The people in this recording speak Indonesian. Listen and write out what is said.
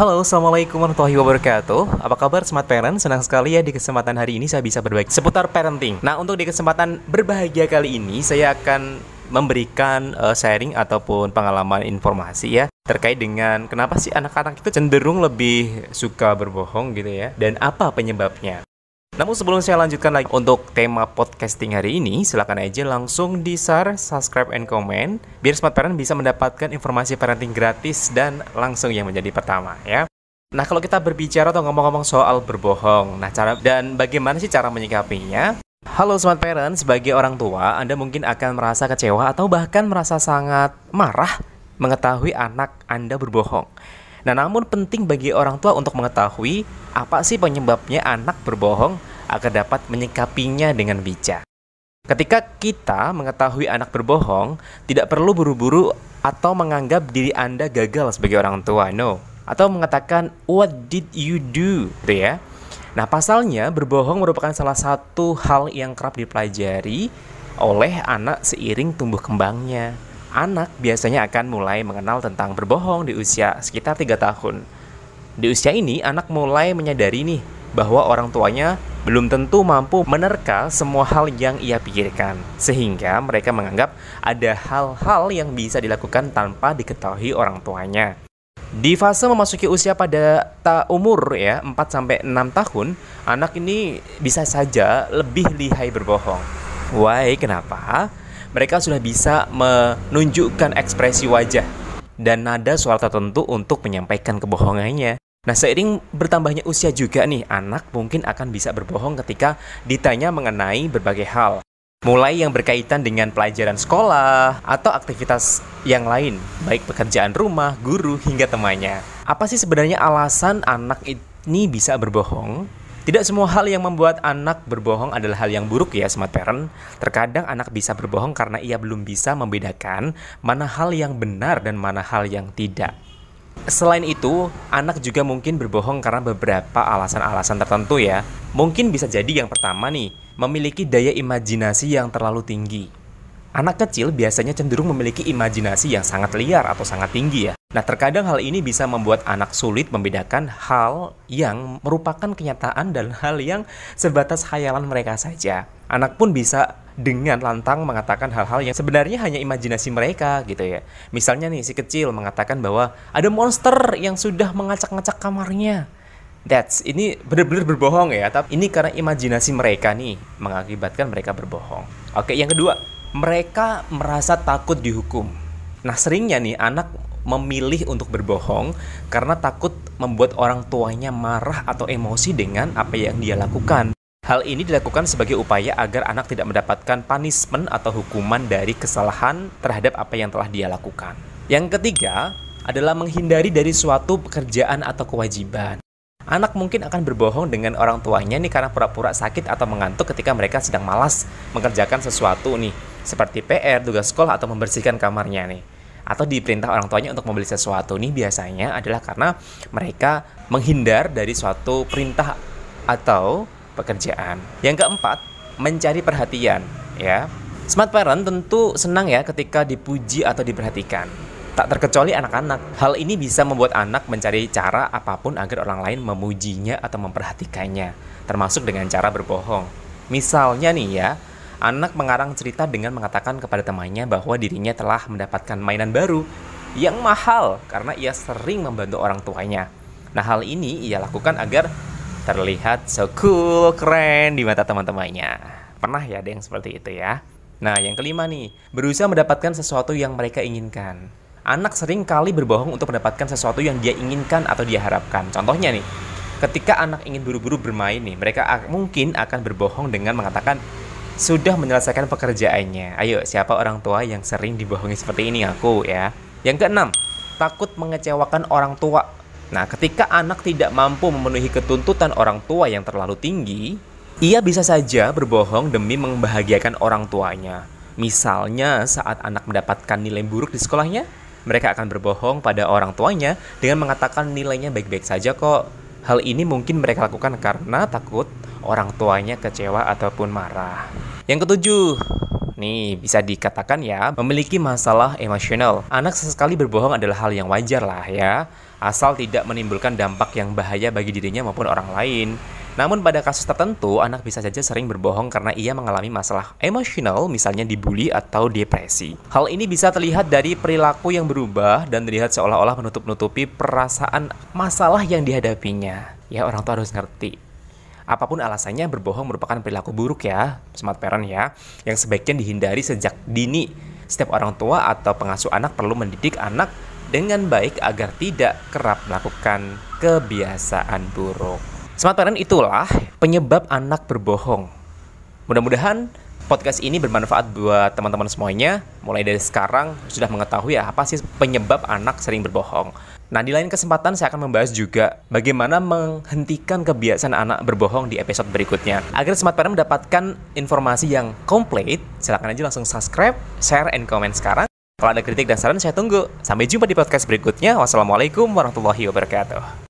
Halo, Assalamualaikum warahmatullahi wabarakatuh Apa kabar Smart Parent? Senang sekali ya di kesempatan hari ini saya bisa berbagi seputar parenting Nah, untuk di kesempatan berbahagia kali ini Saya akan memberikan uh, sharing ataupun pengalaman informasi ya terkait dengan kenapa sih anak-anak itu cenderung lebih suka berbohong gitu ya dan apa penyebabnya. Namun sebelum saya lanjutkan lagi untuk tema podcasting hari ini, silahkan aja langsung di share, subscribe, and comment biar smart parent bisa mendapatkan informasi parenting gratis dan langsung yang menjadi pertama ya. Nah kalau kita berbicara atau ngomong-ngomong soal berbohong, nah cara dan bagaimana sih cara menyikapinya? Halo smart parent, sebagai orang tua, Anda mungkin akan merasa kecewa atau bahkan merasa sangat marah mengetahui anak Anda berbohong. Nah, namun penting bagi orang tua untuk mengetahui apa sih penyebabnya anak berbohong agar dapat menyikapinya dengan bijak. Ketika kita mengetahui anak berbohong, tidak perlu buru-buru atau menganggap diri Anda gagal sebagai orang tua, no. Atau mengatakan, what did you do? Gitu ya. Nah, pasalnya berbohong merupakan salah satu hal yang kerap dipelajari oleh anak seiring tumbuh kembangnya. Anak biasanya akan mulai mengenal tentang berbohong di usia sekitar 3 tahun. Di usia ini, anak mulai menyadari nih bahwa orang tuanya belum tentu mampu menerka semua hal yang ia pikirkan. Sehingga mereka menganggap ada hal-hal yang bisa dilakukan tanpa diketahui orang tuanya. Di fase memasuki usia pada ta umur ya 4 sampai 6 tahun, anak ini bisa saja lebih lihai berbohong. Why, kenapa? mereka sudah bisa menunjukkan ekspresi wajah dan nada suara tertentu untuk menyampaikan kebohongannya. Nah, seiring bertambahnya usia juga nih, anak mungkin akan bisa berbohong ketika ditanya mengenai berbagai hal. Mulai yang berkaitan dengan pelajaran sekolah atau aktivitas yang lain, baik pekerjaan rumah, guru, hingga temannya. Apa sih sebenarnya alasan anak ini bisa berbohong? Tidak semua hal yang membuat anak berbohong adalah hal yang buruk ya smart parent. Terkadang anak bisa berbohong karena ia belum bisa membedakan mana hal yang benar dan mana hal yang tidak. Selain itu, anak juga mungkin berbohong karena beberapa alasan-alasan tertentu ya. Mungkin bisa jadi yang pertama nih, memiliki daya imajinasi yang terlalu tinggi. Anak kecil biasanya cenderung memiliki imajinasi yang sangat liar atau sangat tinggi ya. Nah, terkadang hal ini bisa membuat anak sulit membedakan hal yang merupakan kenyataan dan hal yang sebatas khayalan mereka saja. Anak pun bisa dengan lantang mengatakan hal-hal yang sebenarnya hanya imajinasi mereka gitu ya. Misalnya nih si kecil mengatakan bahwa ada monster yang sudah mengacak-ngacak kamarnya. That's ini benar-benar berbohong ya. Tapi ini karena imajinasi mereka nih mengakibatkan mereka berbohong. Oke, yang kedua, mereka merasa takut dihukum. Nah, seringnya nih anak memilih untuk berbohong karena takut membuat orang tuanya marah atau emosi dengan apa yang dia lakukan. Hal ini dilakukan sebagai upaya agar anak tidak mendapatkan punishment atau hukuman dari kesalahan terhadap apa yang telah dia lakukan. Yang ketiga adalah menghindari dari suatu pekerjaan atau kewajiban. Anak mungkin akan berbohong dengan orang tuanya nih karena pura-pura sakit atau mengantuk ketika mereka sedang malas mengerjakan sesuatu nih seperti PR, tugas sekolah, atau membersihkan kamarnya nih. Atau diperintah orang tuanya untuk membeli sesuatu nih biasanya adalah karena mereka menghindar dari suatu perintah atau pekerjaan. Yang keempat, mencari perhatian ya. Smart parent tentu senang ya ketika dipuji atau diperhatikan. Tak terkecuali anak-anak. Hal ini bisa membuat anak mencari cara apapun agar orang lain memujinya atau memperhatikannya, termasuk dengan cara berbohong. Misalnya nih ya, Anak mengarang cerita dengan mengatakan kepada temannya bahwa dirinya telah mendapatkan mainan baru yang mahal karena ia sering membantu orang tuanya. Nah, hal ini ia lakukan agar terlihat so cool, keren di mata teman-temannya. Pernah ya ada yang seperti itu ya? Nah, yang kelima nih, berusaha mendapatkan sesuatu yang mereka inginkan. Anak sering kali berbohong untuk mendapatkan sesuatu yang dia inginkan atau dia harapkan. Contohnya nih, ketika anak ingin buru-buru bermain nih, mereka mungkin akan berbohong dengan mengatakan, sudah menyelesaikan pekerjaannya. Ayo, siapa orang tua yang sering dibohongi seperti ini aku ya? Yang keenam, takut mengecewakan orang tua. Nah, ketika anak tidak mampu memenuhi ketuntutan orang tua yang terlalu tinggi, ia bisa saja berbohong demi membahagiakan orang tuanya. Misalnya, saat anak mendapatkan nilai buruk di sekolahnya, mereka akan berbohong pada orang tuanya dengan mengatakan nilainya baik-baik saja kok. Hal ini mungkin mereka lakukan karena takut orang tuanya kecewa ataupun marah. Yang ketujuh, nih bisa dikatakan ya memiliki masalah emosional. Anak sesekali berbohong adalah hal yang wajar lah ya, asal tidak menimbulkan dampak yang bahaya bagi dirinya maupun orang lain. Namun pada kasus tertentu, anak bisa saja sering berbohong karena ia mengalami masalah emosional, misalnya dibully atau depresi. Hal ini bisa terlihat dari perilaku yang berubah dan terlihat seolah-olah menutup-nutupi perasaan masalah yang dihadapinya. Ya orang tua harus ngerti Apapun alasannya, berbohong merupakan perilaku buruk ya, smart parent ya, yang sebaiknya dihindari sejak dini. Setiap orang tua atau pengasuh anak perlu mendidik anak dengan baik agar tidak kerap melakukan kebiasaan buruk. Smart parent itulah penyebab anak berbohong. Mudah-mudahan podcast ini bermanfaat buat teman-teman semuanya. Mulai dari sekarang sudah mengetahui ya apa sih penyebab anak sering berbohong. Nah, di lain kesempatan saya akan membahas juga bagaimana menghentikan kebiasaan anak berbohong di episode berikutnya. Agar Smart Parent mendapatkan informasi yang komplit, silakan aja langsung subscribe, share, and comment sekarang. Kalau ada kritik dan saran, saya tunggu. Sampai jumpa di podcast berikutnya. Wassalamualaikum warahmatullahi wabarakatuh.